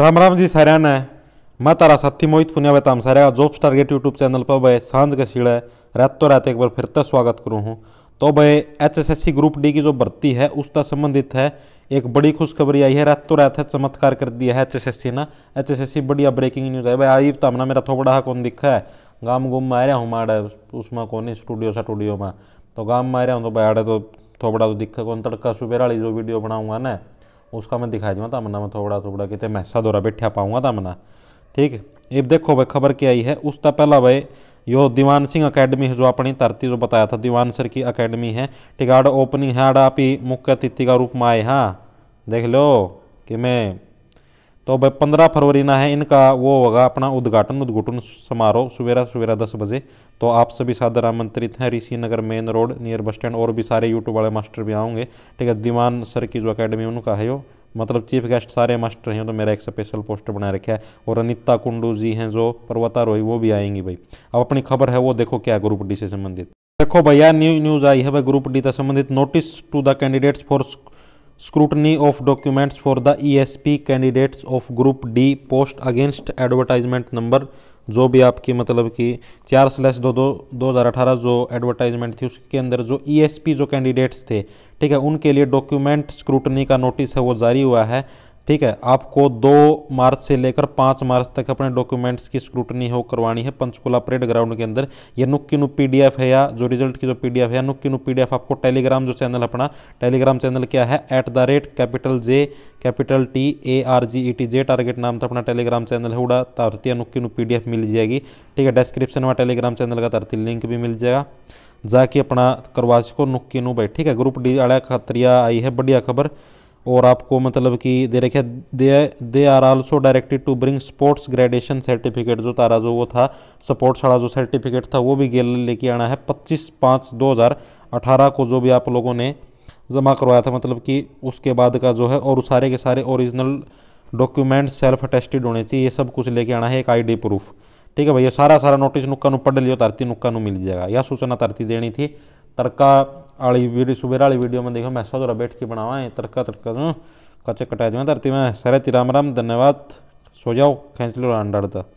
राम राम जी ने मैं तारा साथी मोहित पुण्यावताम सारे जॉब टारगेट यूट्यूब चैनल पर भाई सांझ के है रात तो रात एक बार फिर तक तो स्वागत करूँ हूँ तो एस एचएसएससी ग्रुप डी की जो भर्ती है उसका संबंधित है एक बड़ी खुशखबरी आई है रात तो रात है चमत्कार कर दिया है एचएसएससी ना सी बढ़िया ब्रेकिंग न्यूज़ है भाई आई तमना मेरा थोबड़ा कौन दिखा है गाँव गुम में आ रहा हूँ माड़े उसमें कौन स्टूडियो स्टूडियो में तो गाँव में आ रहा हूँ तो भाई आड़े तो थोबड़ा तो दिखा कौन तड़का सुबेरा वाली जो वीडियो बनाऊंगा ना उसका मैं दिखाई दूँगा तमना मैं थोड़ा थोड़ा कितने मैसा दौरा बैठा पाऊँगा तमना ठीक अब देखो भाई खबर क्या आई है उसका तो पहला भाई यो दीवान सिंह अकेडमी है जो अपनी धरती जो तो बताया था दीवान सर की अकेडमी है ठीक है ओपनिंग है आप ही मुख्य अतिथि का रूप में आए हाँ देख लो कि मैं तो भाई पंद्रह फरवरी ना है इनका वो होगा अपना उद्घाटन उद्घुटन समारोह सवेरा सवेरा दस बजे तो आप सभी साधन आमंत्रित हैं Rishi Nagar main road near bus stand और भी सारे यूट्यूब वाले मास्टर भी आओगे ठीक है दीवान सर की जो अकेडमी उनका है वो मतलब चीफ गेस्ट सारे मास्टर हैं तो मेरा एक स्पेशल पोस्टर बना रखा है और अनिता कुंडू जी हैं जो पर्वतारोही वो भी आएंगी भाई अब अपनी खबर है वो देखो क्या ग्रुप डी से संबंधित देखो भैया न्यू न्यूज आई है भाई ग्रुप डी से संबंधित notice to the candidates for scrutiny of documents for the ESP candidates of group D post against advertisement number जो भी आपकी मतलब कि चार स्लैश दो दो दो हज़ार अठारह जो एडवर्टाइजमेंट थी उसके अंदर जो ई एस पी जो कैंडिडेट्स थे ठीक है उनके लिए डॉक्यूमेंट स्क्रूटनी का नोटिस है वो जारी हुआ है ठीक है आपको दो मार्च से लेकर पाँच मार्च तक अपने डॉक्यूमेंट्स की स्क्रूटनी हो करवानी है पंचकुला परेड ग्राउंड के अंदर ये नुक्की नु पी है या जो रिजल्ट की जो पी है नुक्की नु पी आपको टेलीग्राम जो चैनल अपना टेलीग्राम चैनल क्या है at the rate capital J capital T A R G E T J target नाम था तो अपना टेलीग्राम चैनल है उड़ा तारती नुक्की नु पी मिल जाएगी ठीक है डिस्क्रिप्शन में टेलीग्राम चैनल का तारती लिंक भी मिल जाएगा जाके अपना करवा सको नुक्की नु भाई ठीक है ग्रुप डी अड़ा खतरिया आई है बढ़िया खबर और आपको मतलब कि दे रखे they they are also directed to bring sports gradation certificate जो तारा जो वो था स्पोर्ट्स वाला जो सर्टिफिकेट था वो भी गेल लेके आना है पच्चीस पाँच दो हज़ार अठारह को जो भी आप लोगों ने जमा करवाया था मतलब कि उसके बाद का जो है और सारे के सारे ओरिजिनल डॉक्यूमेंट सेल्फ अटेस्टेड होने चाहिए ये सब कुछ लेके आना है एक आई प्रूफ ठीक है भैया सारा सारा नोटिस नुक्का नु पढ़ लियो तारती नुक्का नु मिल जाएगा यह सूचना तारती देनी थी तड़का वाली वीडियो सुबह वाली वीडियो में देखो मैं सौरा बैठ के बनावा तड़का तड़का कचे कटाया जाए धरती में सारे ती राम राम धन्यवाद सो जाओ खेच लो अंडाड़ता